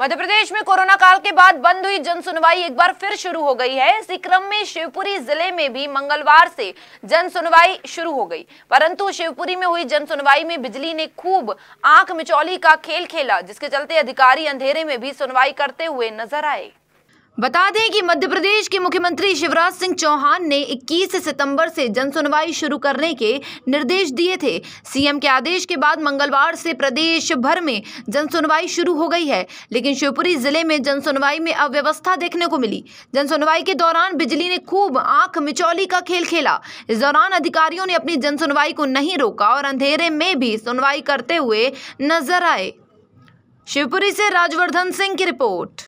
मध्य प्रदेश में कोरोना काल के बाद बंद हुई जन सुनवाई एक बार फिर शुरू हो गई है इसी क्रम में शिवपुरी जिले में भी मंगलवार से जन सुनवाई शुरू हो गई परंतु शिवपुरी में हुई जन सुनवाई में बिजली ने खूब आंख मिचौली का खेल खेला जिसके चलते अधिकारी अंधेरे में भी सुनवाई करते हुए नजर आए बता दें कि मध्य प्रदेश के मुख्यमंत्री शिवराज सिंह चौहान ने 21 सितंबर से जनसुनवाई शुरू करने के निर्देश दिए थे सीएम के आदेश के बाद मंगलवार से प्रदेश भर में जनसुनवाई शुरू हो गई है लेकिन शिवपुरी जिले में जनसुनवाई में अव्यवस्था देखने को मिली जनसुनवाई के दौरान बिजली ने खूब आंख मिचौली का खेल खेला इस दौरान अधिकारियों ने अपनी जनसुनवाई को नहीं रोका और अंधेरे में भी सुनवाई करते हुए नजर आए शिवपुरी से राजवर्धन सिंह की रिपोर्ट